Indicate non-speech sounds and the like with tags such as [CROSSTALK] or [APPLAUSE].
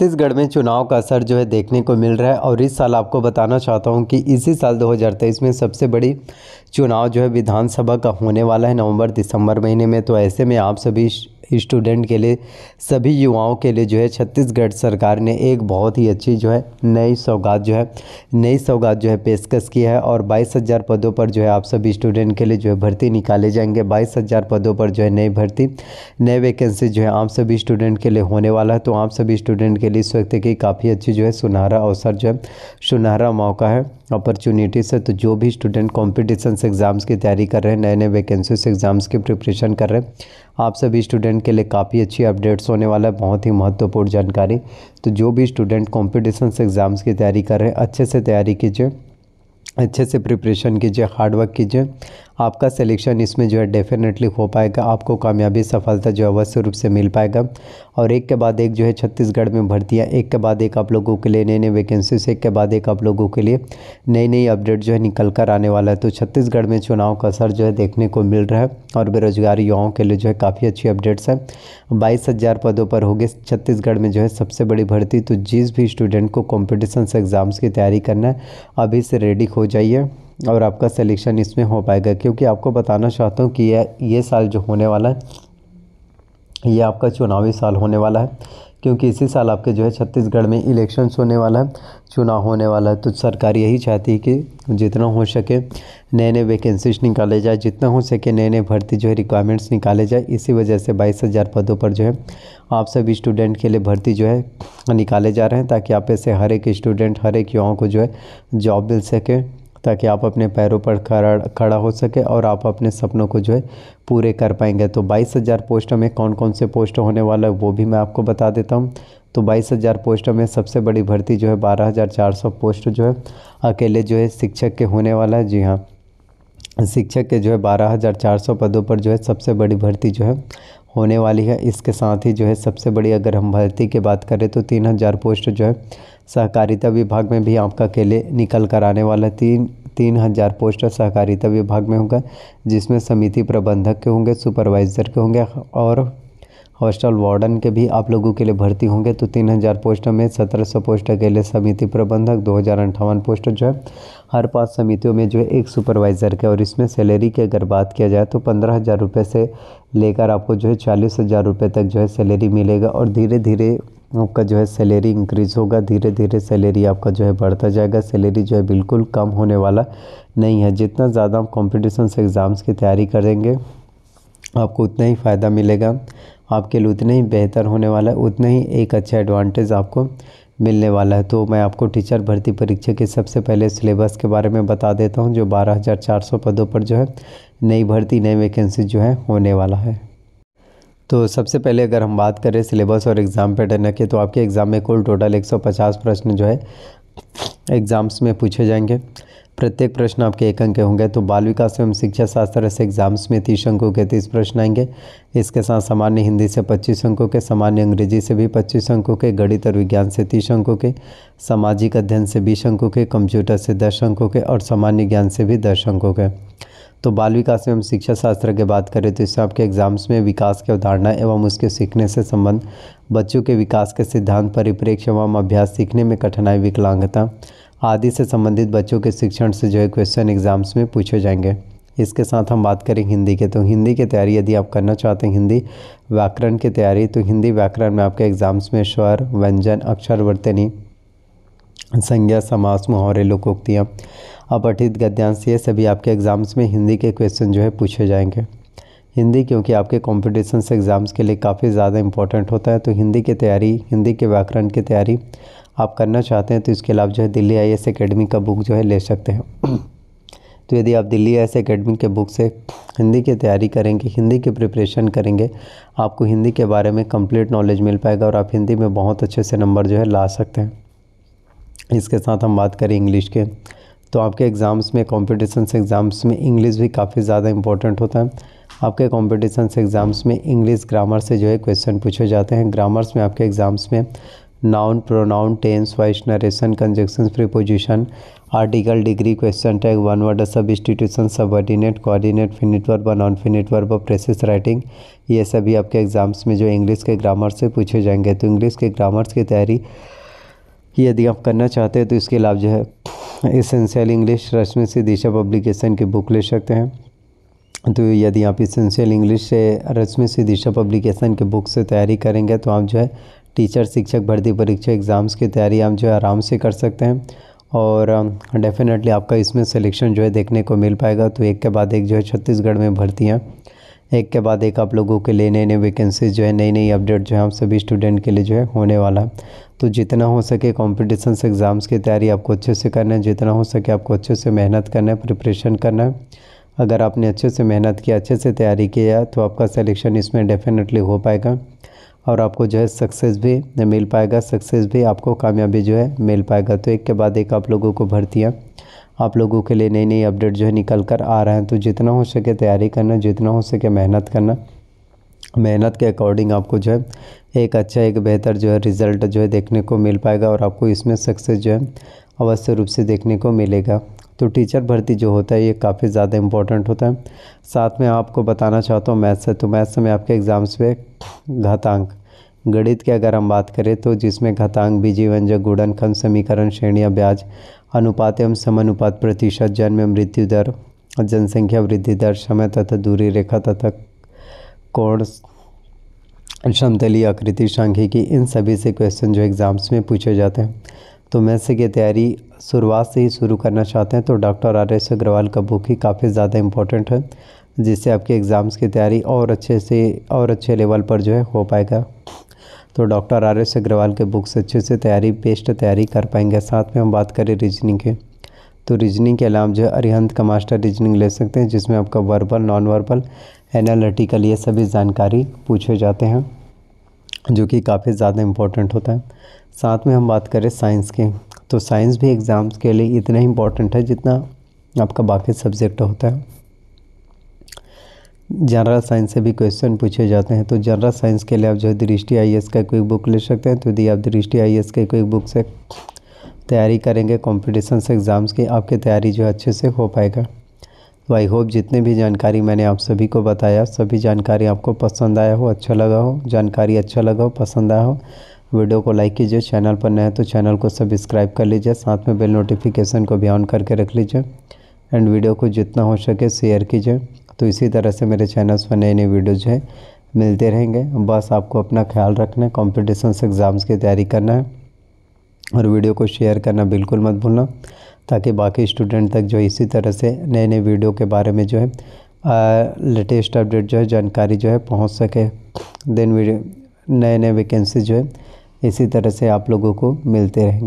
छत्तीसगढ़ में चुनाव का असर जो है देखने को मिल रहा है और इस साल आपको बताना चाहता हूं कि इसी साल 2023 में सबसे बड़ी चुनाव जो है विधानसभा का होने वाला है नवंबर दिसंबर महीने में तो ऐसे में आप सभी स्टूडेंट के लिए सभी युवाओं के लिए जो है छत्तीसगढ़ सरकार ने एक बहुत ही अच्छी जो है नई सौगात जो है नई सौगात जो है पेशकश की है और बाईस हज़ार पदों पर जो है आप सभी स्टूडेंट के लिए जो है भर्ती निकाले जाएंगे बाईस हज़ार पदों पर जो है नई भर्ती नए वैकेंसी जो है आप सभी स्टूडेंट के लिए होने वाला है तो आप सभी स्टूडेंट के लिए इस वक्त की काफ़ी अच्छी जो है सुनहरा अवसर जो है सुनहरा मौका है अपॉर्चुनिटीज़ है तो जो भी स्टूडेंट कॉम्पिटिशन एग्ज़ाम्स की तैयारी कर रहे हैं नए नए वैकेंसी एग्ज़ाम्स की प्रिपरेशन कर रहे हैं आप सभी स्टूडेंट स्टूडेंट के लिए काफ़ी अच्छी अपडेट्स होने वाला है बहुत ही महत्वपूर्ण जानकारी तो जो भी स्टूडेंट कॉम्पिटिशन एग्ज़ाम्स की तैयारी कर रहे हैं अच्छे से तैयारी कीजिए अच्छे से प्रिपरेशन कीजिए हार्डवर्क कीजिए आपका सिलेक्शन इसमें जो है डेफिनेटली हो पाएगा आपको कामयाबी सफलता जो है अवश्य रूप से मिल पाएगा और एक के बाद एक जो है छत्तीसगढ़ में भर्तियाँ एक के बाद एक आप लोगों के लिए नई नई वैकेंसीज एक के बाद एक आप लोगों के लिए नई नई अपडेट जो है निकल कर आने वाला है तो छत्तीसगढ़ में चुनाव का असर जो है देखने को मिल रहा है और बेरोजगार युवाओं के लिए जो है काफ़ी अच्छी अपडेट्स हैं बाईस हज़ार पदों पर होगी छत्तीसगढ़ में जो है सबसे बड़ी भर्ती तो जिस भी स्टूडेंट को कॉम्पिटिशन एग्ज़ाम्स की तैयारी करना है अभी से रेडी हो जाइए और आपका सिलेक्शन इसमें हो पाएगा क्योंकि आपको बताना चाहता हूँ कि यह ये साल जो होने वाला है ये आपका चुनावी साल होने वाला है क्योंकि इसी साल आपके जो है छत्तीसगढ़ में इलेक्शंस होने वाला है चुनाव होने वाला है तो सरकार यही चाहती है कि जितना हो सके नए नए वैकेंसीज निकाले जाए जितना हो सके नए नए भर्ती जो है रिक्वायरमेंट्स निकाले जाए इसी वजह से बाईस हज़ार पदों पर जो है आप सभी स्टूडेंट के लिए भर्ती जो है निकाले जा रहे हैं ताकि आप ऐसे हर एक स्टूडेंट हर एक युवाओं को जो है जॉब मिल सके ताकि आप अपने पैरों पर खड़ा खड़ा हो सके और आप अपने सपनों को जो है पूरे कर पाएंगे तो बाईस हज़ार पोस्टों में कौन कौन से पोस्ट होने वाला है वो भी मैं आपको बता देता हूँ तो बाईस हज़ार पोस्टों में सबसे बड़ी भर्ती जो है बारह हज़ार चार सौ पोस्ट जो है अकेले जो है शिक्षक के होने वाला है जी हाँ शिक्षक के जो है बारह हज़ार चार सौ पदों पर जो है सबसे बड़ी भर्ती जो है होने वाली है इसके साथ ही जो है सबसे बड़ी अगर हम भर्ती की बात करें तो तीन हज़ार पोस्ट जो है सहकारिता विभाग में भी आपका अकेले निकल कर आने वाला तीन तीन हज़ार पोस्ट सहकारिता विभाग में होगा जिसमें समिति प्रबंधक के होंगे सुपरवाइज़र के होंगे और हॉस्टल वार्डन के भी आप लोगों के लिए भर्ती होंगे तो तीन हज़ार पोस्ट में सत्रह सौ पोस्ट के लिए समिति प्रबंधक दो हज़ार अंठावन पोस्ट जो है हर पाँच समितियों में जो है एक सुपरवाइज़र के और इसमें सैलरी की अगर बात किया जाए तो पंद्रह हज़ार रुपये से लेकर आपको जो है चालीस हज़ार रुपये तक जो है सैलरी मिलेगा और धीरे धीरे आपका जो है सैलरी इंक्रीज़ होगा धीरे धीरे सैलरी आपका जो है बढ़ता जाएगा सैलरी जो है बिल्कुल कम होने वाला नहीं है जितना ज़्यादा आप कॉम्पिटिशन एग्ज़ाम्स की तैयारी करेंगे आपको उतना ही फ़ायदा मिलेगा आपके लिए उतना ही बेहतर होने वाला है उतना ही एक अच्छा एडवांटेज आपको मिलने वाला है तो मैं आपको टीचर भर्ती परीक्षा के सबसे पहले सिलेबस के बारे में बता देता हूँ जो 12,400 पदों पर जो है नई भर्ती नई वैकेंसी जो है होने वाला है तो सबसे पहले अगर हम बात करें सिलेबस और एग्ज़ाम पैटर्न के तो आपके एग्ज़ाम में कुल टोटल एक प्रश्न जो है एग्ज़ाम्स में पूछे जाएंगे प्रत्येक प्रश्न आपके एक अंक के होंगे तो बाल विकास एवं शिक्षा शास्त्र से एग्जाम्स में तीस अंकों के तीस प्रश्न आएंगे इसके साथ सामान्य हिंदी से पच्चीस अंकों के सामान्य अंग्रेजी से भी पच्चीस अंकों के गणित और विज्ञान से तीस अंकों के सामाजिक अध्ययन से बीस अंकों के कंप्यूटर से दस अंकों के और सामान्य ज्ञान से भी दस अंकों के तो बाल विकास एवं शिक्षा शास्त्र की बात करें तो इससे आपके एग्जाम्स में विकास की अवधारणा एवं उसके सीखने से संबंध बच्चों के विकास के सिद्धांत परिप्रेक्ष्य एवं अभ्यास सीखने में कठिनाई विकलांगता आदि से संबंधित बच्चों के शिक्षण से जो है क्वेश्चन एग्ज़ाम्स में पूछे जाएंगे इसके साथ हम बात करें हिंदी के तो हिंदी की तैयारी यदि आप करना चाहते हैं हिंदी व्याकरण की तैयारी तो हिंदी व्याकरण में आपके एग्ज़ाम्स में स्वर व्यंजन अक्षर वर्तनी संज्ञा समास मुहावरे लोकोक्तियाँ अपठित गद्यांश ये सभी आपके एग्ज़ाम्स में हिंदी के क्वेश्चन जो है पूछे जाएंगे हिंदी क्योंकि आपके कॉम्पिटिशन एग्ज़ाम्स के लिए काफ़ी ज़्यादा इंपॉर्टेंट होता है तो हिंदी की तैयारी हिंदी के व्याकरण की तैयारी आप करना चाहते हैं तो इसके अलावा जो है दिल्ली आई एस अकेडमी का बुक जो है ले सकते हैं [CLEARS THROAT] तो यदि आप दिल्ली आई एस अकेडमी के बुक से हिंदी की तैयारी करेंगे हिंदी की प्रिपरेशन करेंगे आपको हिंदी के बारे में कंप्लीट नॉलेज मिल पाएगा और आप हिंदी में बहुत अच्छे से नंबर जो है ला सकते हैं इसके साथ हम बात करें इंग्लिश के तो आपके एग्ज़ाम्स में कॉम्पिटिशन्स एग्ज़ाम्स में इंग्लिश भी काफ़ी ज़्यादा इंपॉर्टेंट होता है आपके कॉम्पिटिशन्स एग्ज़ाम्स में इंग्लिश ग्रामर से जो है क्वेश्चन पूछे जाते हैं ग्रामर्स में आपके एग्ज़ाम्स में noun pronoun tense voice narration conjunction preposition article degree question tag one word substitution sub subordinate coordinate finite verb non finite verb और प्रेसिस राइटिंग ये सभी आपके एग्ज़ाम्स में जो इंग्लिश के ग्रामर से पूछे जाएंगे तो इंग्लिश के ग्रामर्स की तैयारी यदि आप करना चाहते हैं तो इसके अलावा जो है इसेंशियल इंग्लिश रश्मि से दिशा पब्लिकेशन की बुक ले सकते हैं तो यदि आप इसेंशियल इंग्लिश से रश्मि से दिशा पब्लिकेशन की बुक से तैयारी करेंगे तो आप जो है टीचर शिक्षक भर्ती परीक्षा एग्ज़ाम्स की तैयारी आप जो है आराम से कर सकते हैं और डेफ़िनेटली आपका इसमें सिलेक्शन जो है देखने को मिल पाएगा तो एक के बाद एक जो है छत्तीसगढ़ में भर्तियाँ एक के बाद एक आप लोगों के लिए नई नई वैकेंसीज जो है नई नई अपडेट जो है हम सभी स्टूडेंट के लिए जो है होने वाला है तो जितना हो सके कॉम्पिटिशन एग्ज़ाम्स की तैयारी आपको अच्छे से करना है जितना हो सके आपको अच्छे से मेहनत करना है प्रिपरेशन करना है अगर आपने अच्छे से मेहनत किया अच्छे से तैयारी किया तो आपका सिलेक्शन इसमें डेफिनेटली हो पाएगा और आपको जो है सक्सेस भी मिल पाएगा सक्सेस भी आपको कामयाबी जो है मिल पाएगा तो एक के बाद एक आप लोगों को भर्तियाँ आप लोगों के लिए नई नई अपडेट जो है निकल कर आ रहे हैं तो जितना हो सके तैयारी करना जितना हो सके मेहनत करना मेहनत के अकॉर्डिंग आपको जो है एक अच्छा एक बेहतर जो है रिज़ल्ट जो है देखने को मिल पाएगा और आपको इसमें सक्सेस जो है अवश्य रूप से देखने को मिलेगा तो टीचर भर्ती जो होता है ये काफ़ी ज़्यादा इम्पोर्टेंट होता है साथ में आपको बताना चाहता हूँ मैथ्स से तो मैथ्स से मैं आपके एग्ज़ाम्स पे घातांक गणित की अगर हम बात करें तो जिसमें घातांक व्यंजक गुड़न खन समीकरण श्रेणियाँ ब्याज अनुपात एवं समानुपात प्रतिशत जन्म मृत्यु दर जनसंख्या वृद्धि दर समय तथा दूरी रेखा तथा कोण समतली आकृति सांख्यिकी इन सभी से क्वेश्चन जो एग्ज़ाम्स में पूछे जाते हैं तो से की तैयारी शुरुआत से ही शुरू करना चाहते हैं तो डॉक्टर आर एस अग्रवाल का बुक ही काफ़ी ज़्यादा इम्पोर्टेंट है जिससे आपके एग्ज़ाम्स की तैयारी और अच्छे से और अच्छे लेवल पर जो है हो पाएगा तो डॉक्टर आर एस अग्रवाल के बुक से अच्छे से तैयारी बेस्ट तैयारी कर पाएंगे साथ में हम बात करें रीजनिंग के तो रीजनिंग के अलावा जो अरिहंत का मास्टर रीजनिंग ले सकते हैं जिसमें आपका वर्बल नॉन वर्बल एनालिटिकल ये सभी जानकारी पूछे जाते हैं जो कि काफ़ी ज़्यादा इम्पोर्टेंट होता है साथ में हम बात करें साइंस के तो साइंस भी एग्ज़ाम्स के लिए इतना इम्पोर्टेंट है जितना आपका बाकी सब्जेक्ट होता है जनरल साइंस से भी क्वेश्चन पूछे जाते हैं तो जनरल साइंस के लिए आप जो है दृष्टि आई का कोई बुक ले सकते हैं तो यदि आप दृष्टि आई के कोई बुक से तैयारी करेंगे कॉम्पिटिशन से एग्ज़ाम्स की आपकी तैयारी जो अच्छे से हो पाएगा तो आई होप जितने भी जानकारी मैंने आप सभी को बताया सभी जानकारी आपको पसंद आया हो अच्छा लगा हो जानकारी अच्छा लगा हो पसंद आया हो वीडियो को लाइक कीजिए चैनल पर नए तो चैनल को सब्सक्राइब कर लीजिए साथ में बेल नोटिफिकेशन को भी ऑन करके रख लीजिए एंड वीडियो को जितना हो सके शेयर कीजिए तो इसी तरह से मेरे चैनल्स पर नए नए वीडियोज हैं मिलते रहेंगे बस आपको अपना ख्याल रखना है कॉम्पिटिशन्स एग्ज़ाम्स की तैयारी करना है और वीडियो को शेयर करना बिल्कुल मत भूलना ताकि बाकी स्टूडेंट तक जो इसी तरह से नए नए वीडियो के बारे में जो है लेटेस्ट अपडेट जो है जानकारी जो है पहुंच सके देन वीडियो नए नए वैकेंसी जो है इसी तरह से आप लोगों को मिलते रहेंगे